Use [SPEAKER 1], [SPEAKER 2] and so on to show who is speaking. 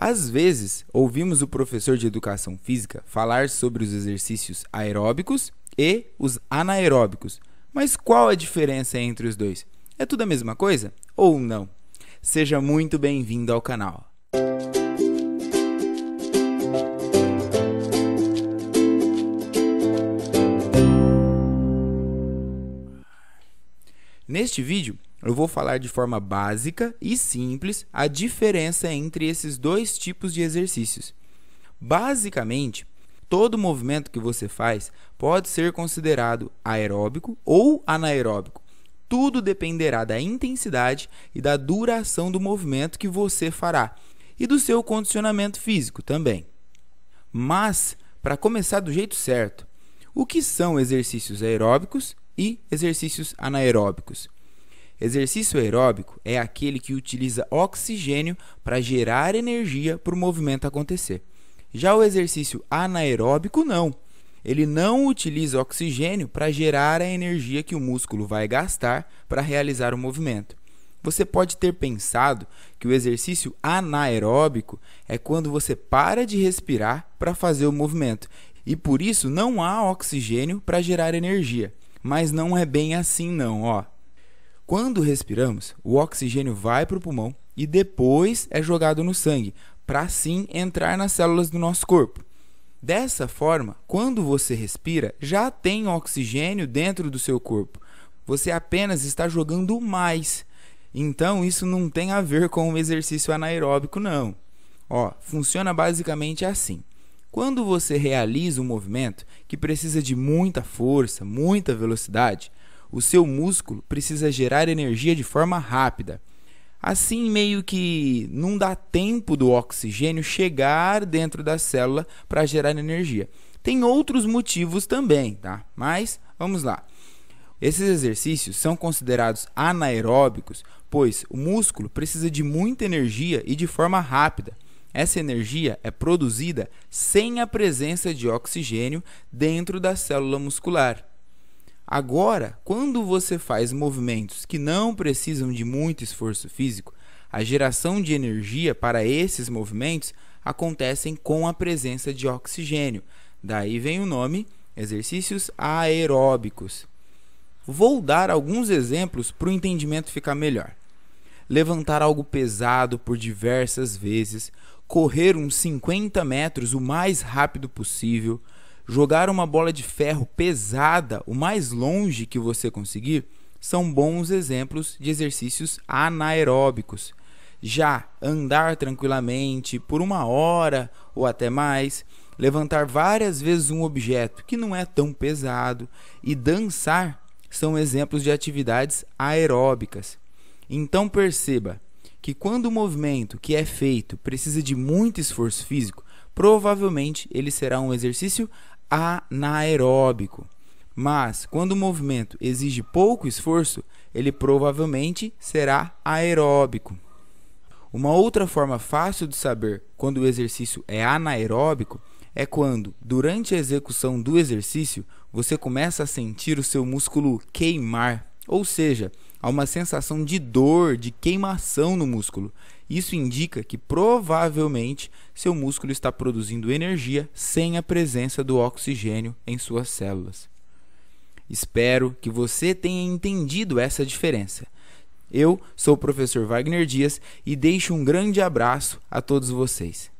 [SPEAKER 1] Às vezes, ouvimos o professor de educação física falar sobre os exercícios aeróbicos e os anaeróbicos. Mas qual a diferença entre os dois? É tudo a mesma coisa ou não? Seja muito bem-vindo ao canal. Neste vídeo, eu vou falar de forma básica e simples a diferença entre esses dois tipos de exercícios. Basicamente, todo movimento que você faz pode ser considerado aeróbico ou anaeróbico. Tudo dependerá da intensidade e da duração do movimento que você fará e do seu condicionamento físico também. Mas, para começar do jeito certo, o que são exercícios aeróbicos e exercícios anaeróbicos? Exercício aeróbico é aquele que utiliza oxigênio para gerar energia para o movimento acontecer. Já o exercício anaeróbico, não. Ele não utiliza oxigênio para gerar a energia que o músculo vai gastar para realizar o movimento. Você pode ter pensado que o exercício anaeróbico é quando você para de respirar para fazer o movimento e por isso não há oxigênio para gerar energia. Mas não é bem assim, não, ó. Quando respiramos, o oxigênio vai para o pulmão e depois é jogado no sangue, para assim entrar nas células do nosso corpo. Dessa forma, quando você respira, já tem oxigênio dentro do seu corpo. Você apenas está jogando mais. Então, isso não tem a ver com o exercício anaeróbico, não. Ó, funciona basicamente assim. Quando você realiza um movimento que precisa de muita força, muita velocidade, o seu músculo precisa gerar energia de forma rápida. Assim, meio que não dá tempo do oxigênio chegar dentro da célula para gerar energia. Tem outros motivos também, tá? Mas vamos lá. Esses exercícios são considerados anaeróbicos, pois o músculo precisa de muita energia e de forma rápida. Essa energia é produzida sem a presença de oxigênio dentro da célula muscular. Agora, quando você faz movimentos que não precisam de muito esforço físico, a geração de energia para esses movimentos acontecem com a presença de oxigênio. Daí vem o nome exercícios aeróbicos. Vou dar alguns exemplos para o entendimento ficar melhor. Levantar algo pesado por diversas vezes, correr uns 50 metros o mais rápido possível, Jogar uma bola de ferro pesada o mais longe que você conseguir são bons exemplos de exercícios anaeróbicos. Já andar tranquilamente por uma hora ou até mais, levantar várias vezes um objeto que não é tão pesado e dançar são exemplos de atividades aeróbicas. Então perceba que quando o movimento que é feito precisa de muito esforço físico, provavelmente ele será um exercício anaeróbico. Mas quando o movimento exige pouco esforço, ele provavelmente será aeróbico. Uma outra forma fácil de saber quando o exercício é anaeróbico é quando, durante a execução do exercício, você começa a sentir o seu músculo queimar, ou seja, há uma sensação de dor, de queimação no músculo. Isso indica que provavelmente seu músculo está produzindo energia sem a presença do oxigênio em suas células. Espero que você tenha entendido essa diferença. Eu sou o professor Wagner Dias e deixo um grande abraço a todos vocês.